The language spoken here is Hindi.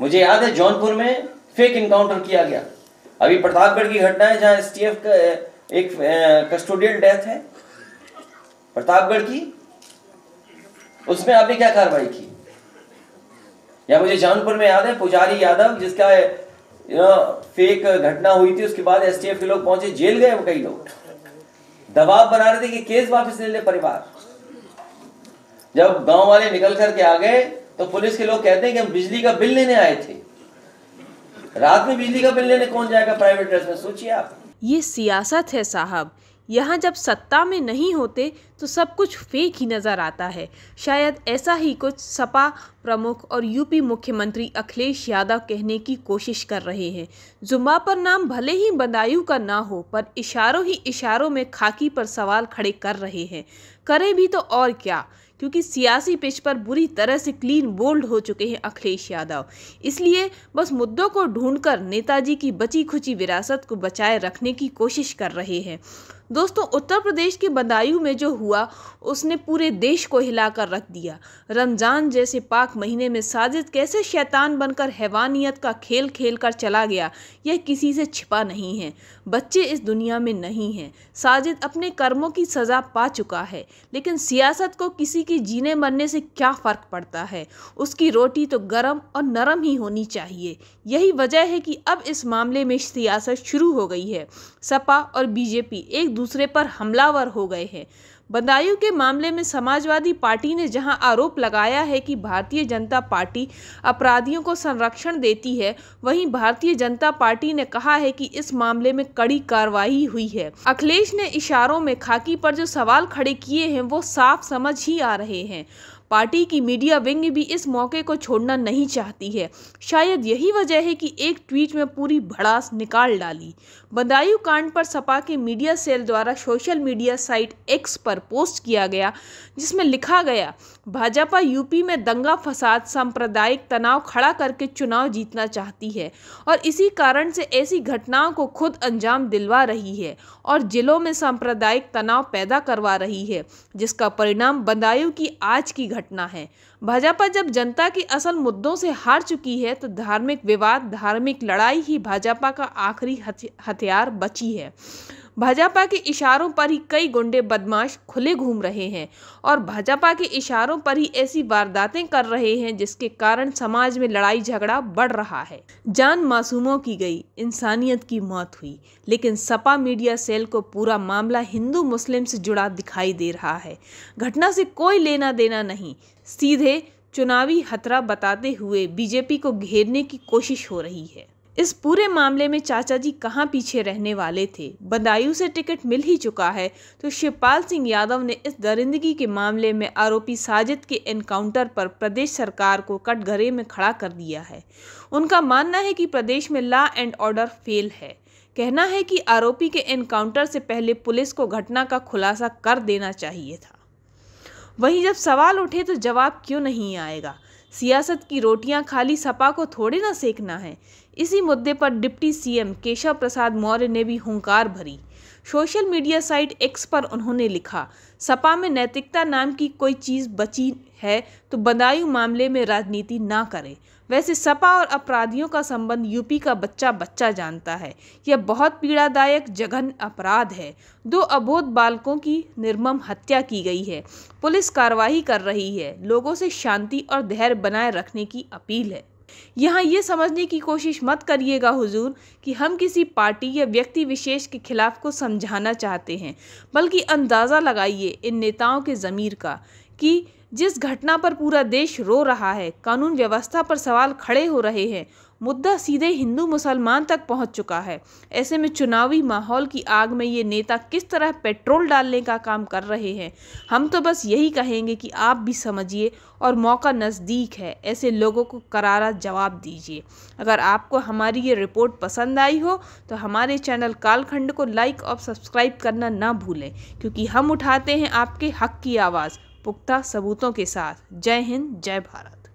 मुझे याद है जौनपुर में फेक इनकाउंटर किया गया अभी प्रतापगढ़ की घटना है जहां एसटीएफ का एक कस्टोडियल डेथ है प्रतापगढ़ की उसमें आपने क्या कार्रवाई की या मुझे जौनपुर में याद है पुजारी यादव जिसका यू नो फेक घटना हुई थी उसके बाद एसटीएफ के लोग पहुंचे जेल गए वो कई लोग दबाव बना रहे थे कि केस वापस ले ले परिवार जब गांव वाले निकल करके आ गए तो पुलिस के लोग कहते हैं कि हम बिजली का बिल लेने आए थे रात में बिजली का बिल लेने कौन जाएगा प्राइवेट ड्रेस में सोचिए आप ये सियासत है साहब यहाँ जब सत्ता में नहीं होते तो सब कुछ फेक ही नज़र आता है शायद ऐसा ही कुछ सपा प्रमुख और यूपी मुख्यमंत्री अखिलेश यादव कहने की कोशिश कर रहे हैं जुम्बा पर नाम भले ही बदायूं का ना हो पर इशारों ही इशारों में खाकी पर सवाल खड़े कर रहे हैं करें भी तो और क्या क्योंकि सियासी पिच पर बुरी तरह से क्लीन बोल्ड हो चुके हैं अखिलेश यादव इसलिए बस मुद्दों को ढूंढकर नेताजी की बची खुची विरासत को बचाए रखने की कोशिश कर रहे हैं दोस्तों उत्तर प्रदेश के बदायूं में जो हुआ उसने पूरे देश को हिलाकर रख दिया रमज़ान जैसे पाक महीने में साजिद कैसे शैतान बनकर हैवानियत का खेल खेल कर चला गया यह किसी से छिपा नहीं है बच्चे इस दुनिया में नहीं हैं साजिद अपने कर्मों की सज़ा पा चुका है लेकिन सियासत को किसी के जीने मरने से क्या फ़र्क पड़ता है उसकी रोटी तो गर्म और नरम ही होनी चाहिए यही वजह है कि अब इस मामले में सियासत शुरू हो गई है सपा और बीजेपी एक दूसरे पर हमलावर हो गए हैं बदायूं के मामले में समाजवादी पार्टी ने जहां आरोप लगाया है कि भारतीय जनता पार्टी अपराधियों को संरक्षण देती है वहीं भारतीय जनता पार्टी ने कहा है कि इस मामले में कड़ी कार्रवाई हुई है अखिलेश ने इशारों में खाकी पर जो सवाल खड़े किए हैं वो साफ समझ ही आ रहे हैं पार्टी की मीडिया विंग भी इस मौके को छोड़ना नहीं चाहती है शायद यही वजह है कि एक ट्वीट में पूरी भड़ास निकाल डाली बदायू कांड पर सपा के मीडिया सेल द्वारा सोशल मीडिया साइट एक्स पर पोस्ट किया गया जिसमें लिखा गया भाजपा यूपी में दंगा फसाद सांप्रदायिक तनाव खड़ा करके चुनाव जीतना चाहती है और इसी कारण से ऐसी घटनाओं को खुद अंजाम दिलवा रही है और जिलों में सांप्रदायिक तनाव पैदा करवा रही है जिसका परिणाम बदायूं की आज की घटना है भाजपा जब जनता की असल मुद्दों से हार चुकी है तो धार्मिक विवाद धार्मिक लड़ाई ही भाजपा का आखिरी हथियार बची है भाजपा के इशारों पर ही कई गुंडे बदमाश खुले घूम रहे हैं और भाजपा के इशारों पर ही ऐसी वारदातें कर रहे हैं जिसके कारण समाज में लड़ाई झगड़ा बढ़ रहा है जान मासूमों की गई इंसानियत की मौत हुई लेकिन सपा मीडिया सेल को पूरा मामला हिंदू मुस्लिम से जुड़ा दिखाई दे रहा है घटना से कोई लेना देना नहीं सीधे चुनावी खतरा बताते हुए बीजेपी को घेरने की कोशिश हो रही है इस पूरे मामले में चाचा जी कहाँ पीछे रहने वाले थे बदायूं से टिकट मिल ही चुका है तो शिवपाल सिंह यादव ने इस दरिंदगी के मामले में आरोपी साजिद के एनकाउंटर पर प्रदेश सरकार को कटघरे में खड़ा कर दिया है उनका मानना है कि प्रदेश में लॉ एंड ऑर्डर फेल है कहना है कि आरोपी के एनकाउंटर से पहले पुलिस को घटना का खुलासा कर देना चाहिए था वहीं जब सवाल उठे तो जवाब क्यों नहीं आएगा सियासत की रोटियां खाली सपा को थोड़े ना सेकना है इसी मुद्दे पर डिप्टी सीएम केशव प्रसाद मौर्य ने भी हुंकार भरी सोशल मीडिया साइट एक्स पर उन्होंने लिखा सपा में नैतिकता नाम की कोई चीज़ बची है तो बदायूं मामले में राजनीति ना करें वैसे सपा और अपराधियों का संबंध यूपी का बच्चा बच्चा जानता है यह बहुत पीड़ादायक जघन अपराध है दो अबोध बालकों की निर्मम हत्या की गई है पुलिस कार्रवाई कर रही है लोगों से शांति और धैर्य बनाए रखने की अपील है यहाँ ये समझने की कोशिश मत करिएगा हुजूर कि हम किसी पार्टी या व्यक्ति विशेष के खिलाफ को समझाना चाहते हैं बल्कि अंदाज़ा लगाइए इन नेताओं के ज़मीर का कि जिस घटना पर पूरा देश रो रहा है कानून व्यवस्था पर सवाल खड़े हो रहे हैं मुद्दा सीधे हिंदू मुसलमान तक पहुंच चुका है ऐसे में चुनावी माहौल की आग में ये नेता किस तरह पेट्रोल डालने का काम कर रहे हैं हम तो बस यही कहेंगे कि आप भी समझिए और मौका नज़दीक है ऐसे लोगों को करारा जवाब दीजिए अगर आपको हमारी ये रिपोर्ट पसंद आई हो तो हमारे चैनल कालखंड को लाइक और सब्सक्राइब करना ना भूलें क्योंकि हम उठाते हैं आपके हक की आवाज़ पुख्ता सबूतों के साथ जय हिंद जय भारत